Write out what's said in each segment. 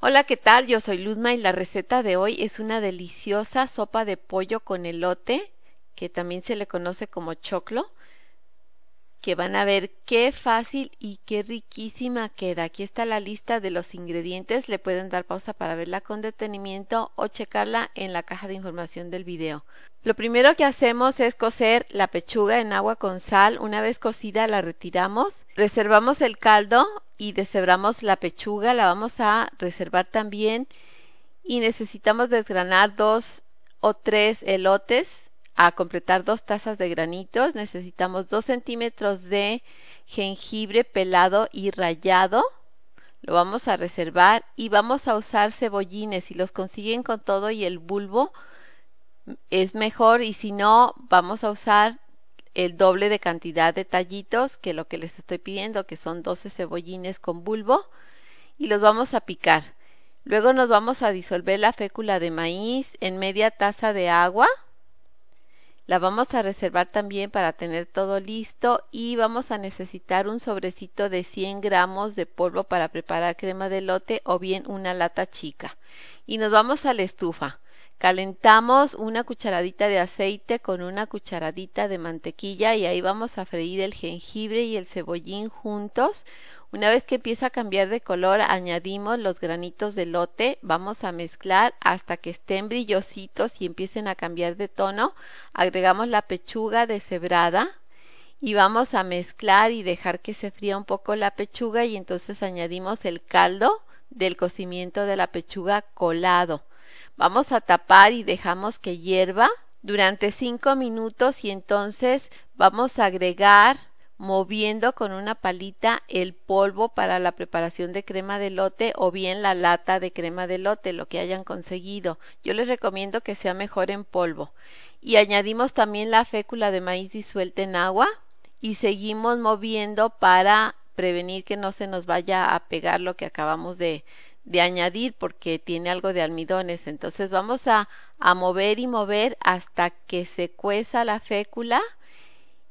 Hola, ¿qué tal? Yo soy Luzma y la receta de hoy es una deliciosa sopa de pollo con elote, que también se le conoce como choclo, que van a ver qué fácil y qué riquísima queda. Aquí está la lista de los ingredientes, le pueden dar pausa para verla con detenimiento o checarla en la caja de información del video. Lo primero que hacemos es cocer la pechuga en agua con sal, una vez cocida la retiramos, reservamos el caldo, y deshebramos la pechuga, la vamos a reservar también y necesitamos desgranar dos o tres elotes a completar dos tazas de granitos necesitamos dos centímetros de jengibre pelado y rallado lo vamos a reservar y vamos a usar cebollines si los consiguen con todo y el bulbo es mejor y si no vamos a usar el doble de cantidad de tallitos que lo que les estoy pidiendo, que son 12 cebollines con bulbo, y los vamos a picar. Luego nos vamos a disolver la fécula de maíz en media taza de agua. La vamos a reservar también para tener todo listo y vamos a necesitar un sobrecito de 100 gramos de polvo para preparar crema de lote o bien una lata chica. Y nos vamos a la estufa. Calentamos una cucharadita de aceite con una cucharadita de mantequilla y ahí vamos a freír el jengibre y el cebollín juntos. Una vez que empieza a cambiar de color, añadimos los granitos de lote, vamos a mezclar hasta que estén brillositos y empiecen a cambiar de tono. Agregamos la pechuga deshebrada y vamos a mezclar y dejar que se fría un poco la pechuga y entonces añadimos el caldo del cocimiento de la pechuga colado. Vamos a tapar y dejamos que hierva durante 5 minutos y entonces vamos a agregar moviendo con una palita el polvo para la preparación de crema de lote o bien la lata de crema de lote, lo que hayan conseguido. Yo les recomiendo que sea mejor en polvo. Y añadimos también la fécula de maíz disuelta en agua y seguimos moviendo para prevenir que no se nos vaya a pegar lo que acabamos de, de añadir porque tiene algo de almidones. Entonces vamos a, a mover y mover hasta que se cueza la fécula.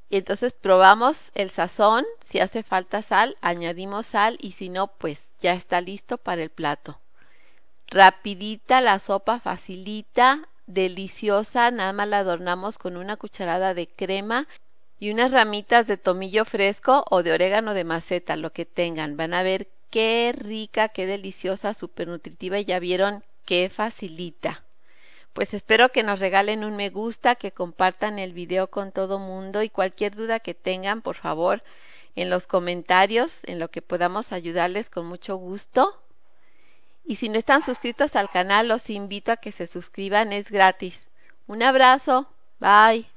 Y entonces probamos el sazón, si hace falta sal, añadimos sal y si no, pues ya está listo para el plato. Rapidita la sopa, facilita, deliciosa, nada más la adornamos con una cucharada de crema y unas ramitas de tomillo fresco o de orégano de maceta, lo que tengan. Van a ver Qué rica, qué deliciosa, súper nutritiva y ya vieron qué facilita. Pues espero que nos regalen un me gusta, que compartan el video con todo mundo y cualquier duda que tengan, por favor, en los comentarios, en lo que podamos ayudarles con mucho gusto. Y si no están suscritos al canal, los invito a que se suscriban, es gratis. Un abrazo, bye.